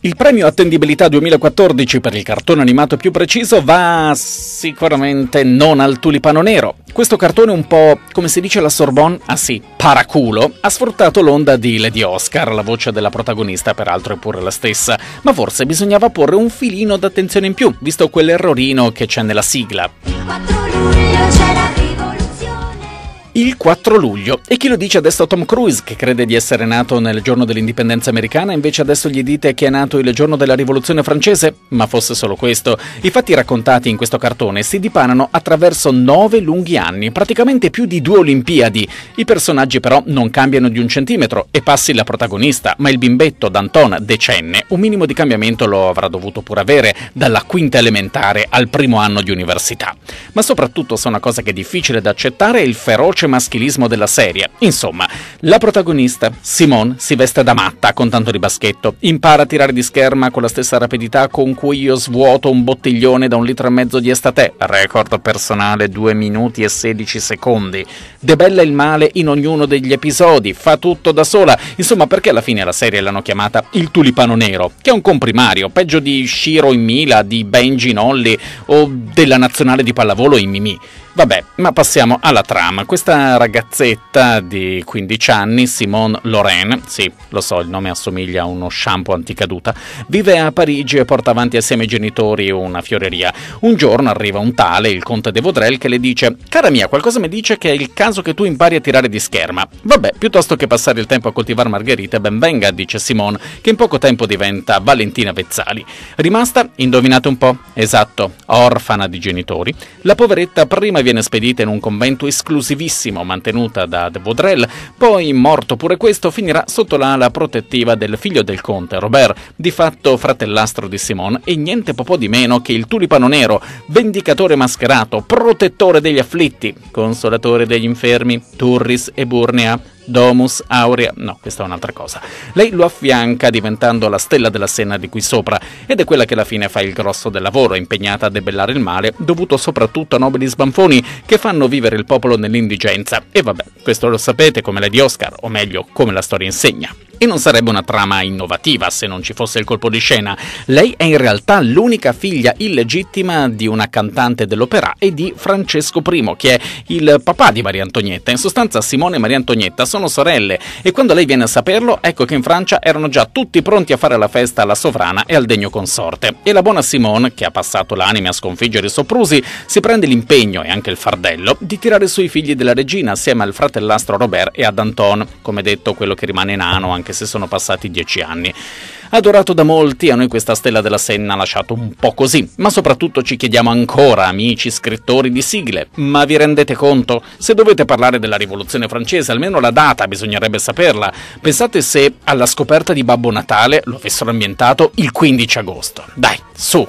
Il premio Attendibilità 2014 per il cartone animato più preciso va sicuramente non al tulipano nero. Questo cartone un po', come si dice alla Sorbonne, ah sì, paraculo, ha sfruttato l'onda di Lady Oscar, la voce della protagonista peraltro è pure la stessa, ma forse bisognava porre un filino d'attenzione in più, visto quell'errorino che c'è nella sigla. Il 4 luglio c'era il 4 luglio. E chi lo dice adesso a Tom Cruise, che crede di essere nato nel giorno dell'indipendenza americana, invece adesso gli dite che è nato il giorno della rivoluzione francese? Ma fosse solo questo. I fatti raccontati in questo cartone si dipanano attraverso nove lunghi anni, praticamente più di due Olimpiadi. I personaggi però non cambiano di un centimetro e passi la protagonista, ma il bimbetto Danton, decenne, un minimo di cambiamento lo avrà dovuto pure avere, dalla quinta elementare al primo anno di università. Ma soprattutto se una cosa che è difficile da accettare è il feroce maschilismo della serie. Insomma, la protagonista, Simone, si veste da matta con tanto di baschetto, impara a tirare di scherma con la stessa rapidità con cui io svuoto un bottiglione da un litro e mezzo di estate, record personale 2 minuti e 16 secondi, debella il male in ognuno degli episodi, fa tutto da sola, insomma perché alla fine la serie l'hanno chiamata Il Tulipano Nero, che è un comprimario, peggio di Shiro in Mila, di Benji in Holly o della nazionale di pallavolo in Mimì. Vabbè, ma passiamo alla trama. Questa questa ragazzetta di 15 anni, Simone Lorraine, sì, lo so, il nome assomiglia a uno shampoo anticaduta, vive a Parigi e porta avanti assieme ai genitori una fioreria. Un giorno arriva un tale, il conte de Vaudrel, che le dice «Cara mia, qualcosa mi dice che è il caso che tu impari a tirare di scherma». «Vabbè, piuttosto che passare il tempo a coltivare margherite, ben venga», dice Simone, che in poco tempo diventa Valentina Vezzali. Rimasta, indovinate un po', esatto, orfana di genitori, la poveretta prima viene spedita in un convento esclusivissimo benissimo mantenuta da De Vaudrel, poi morto pure questo finirà sotto l'ala protettiva del figlio del conte Robert, di fatto fratellastro di Simone e niente po' di meno che il tulipano nero, vendicatore mascherato, protettore degli afflitti, consolatore degli infermi, Turris e Burnea, Domus Aurea, no, questa è un'altra cosa. Lei lo affianca diventando la stella della Senna di qui sopra ed è quella che alla fine fa il grosso del lavoro, impegnata a debellare il male, dovuto soprattutto a nobili sbanfoni che fanno vivere il popolo nell'indigenza. E vabbè, questo lo sapete come la Oscar, o meglio, come la storia insegna. E non sarebbe una trama innovativa se non ci fosse il colpo di scena. Lei è in realtà l'unica figlia illegittima di una cantante dell'opera e di Francesco I, che è il papà di Maria Antonietta. In sostanza Simone e Maria Antonietta sono sorelle e quando lei viene a saperlo, ecco che in Francia erano già tutti pronti a fare la festa alla sovrana e al degno consorte. E la buona Simone, che ha passato l'anime a sconfiggere i soprusi, si prende l'impegno e anche il fardello di tirare su i figli della regina assieme al fratellastro Robert e ad Anton, come detto quello che rimane nano anche anche se sono passati dieci anni. Adorato da molti, a noi questa stella della Senna ha lasciato un po' così, ma soprattutto ci chiediamo ancora, amici scrittori di sigle, ma vi rendete conto? Se dovete parlare della rivoluzione francese, almeno la data bisognerebbe saperla. Pensate se alla scoperta di Babbo Natale lo avessero ambientato il 15 agosto. Dai, su,